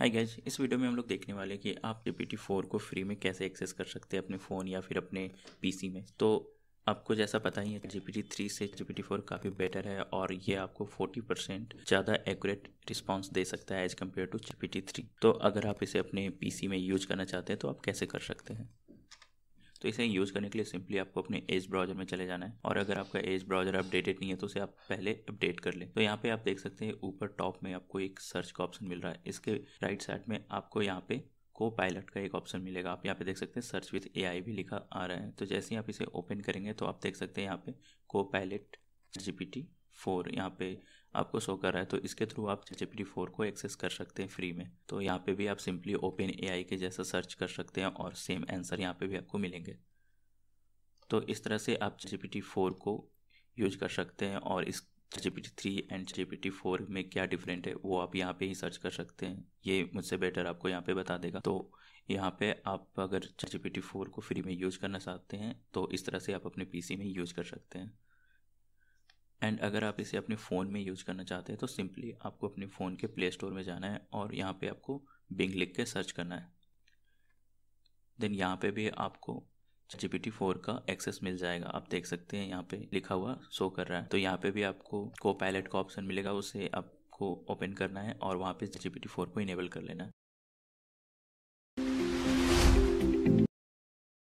हाय guys इस video में हम लोग देखने वाले हैं कि आप जे पी फोर को फ्री में कैसे एक्सेस कर सकते हैं अपने फ़ोन या फिर अपने पीसी में तो आपको जैसा पता ही है जी पी थ्री से जी पी फोर काफ़ी बेटर है और ये आपको फोर्टी परसेंट ज़्यादा एक्यूरेट रिस्पॉन्स दे सकता है as compare to G P three तो अगर आप इसे अपने सी में यूज करना चाहते हैं तो आप कैसे कर सकते हैं तो इसे यूज़ करने के लिए सिंपली आपको अपने एज ब्राउजर में चले जाना है और अगर आपका एज ब्राउजर अपडेटेड नहीं है तो उसे आप पहले अपडेट कर लें तो यहाँ पे आप देख सकते हैं ऊपर टॉप में आपको एक सर्च का ऑप्शन मिल रहा है इसके राइट साइड में आपको यहाँ पे को पायलट का एक ऑप्शन मिलेगा आप यहाँ पे देख सकते हैं सर्च विथ ए भी लिखा आ रहा है तो जैसे ही आप इसे ओपन करेंगे तो आप देख सकते हैं यहाँ पे को पायलट जी फोर यहाँ पे आपको शो कर रहा है तो इसके थ्रू आप चैट जी फोर को एक्सेस कर सकते हैं फ्री में तो यहाँ पे भी आप सिंपली ओपन ए के जैसा सर्च कर सकते हैं और सेम आंसर यहाँ पे भी आपको मिलेंगे तो इस तरह से आप चैट जी फोर को यूज कर सकते हैं और इस G P T three and G P T four में क्या डिफरेंट है वो आप यहाँ पे ही सर्च कर सकते हैं ये मुझसे बेटर आपको यहाँ पे बता देगा तो यहाँ पे आप अगर जी पी टी फोर को फ्री में यूज करना चाहते हैं तो इस तरह से आप अपने पीसी में यूज कर सकते हैं एंड अगर आप इसे अपने फ़ोन में यूज़ करना चाहते हैं तो सिंपली आपको अपने फ़ोन के प्ले स्टोर में जाना है और यहाँ पे आपको बिंग लिख के सर्च करना है देन यहाँ पे भी आपको जी पी टी फोर का एक्सेस मिल जाएगा आप देख सकते हैं यहाँ पे लिखा हुआ शो कर रहा है तो यहाँ पे भी आपको को पायलट का ऑप्शन मिलेगा उसे आपको ओपन करना है और वहाँ पे जी पी टी फोर को इनेबल कर लेना है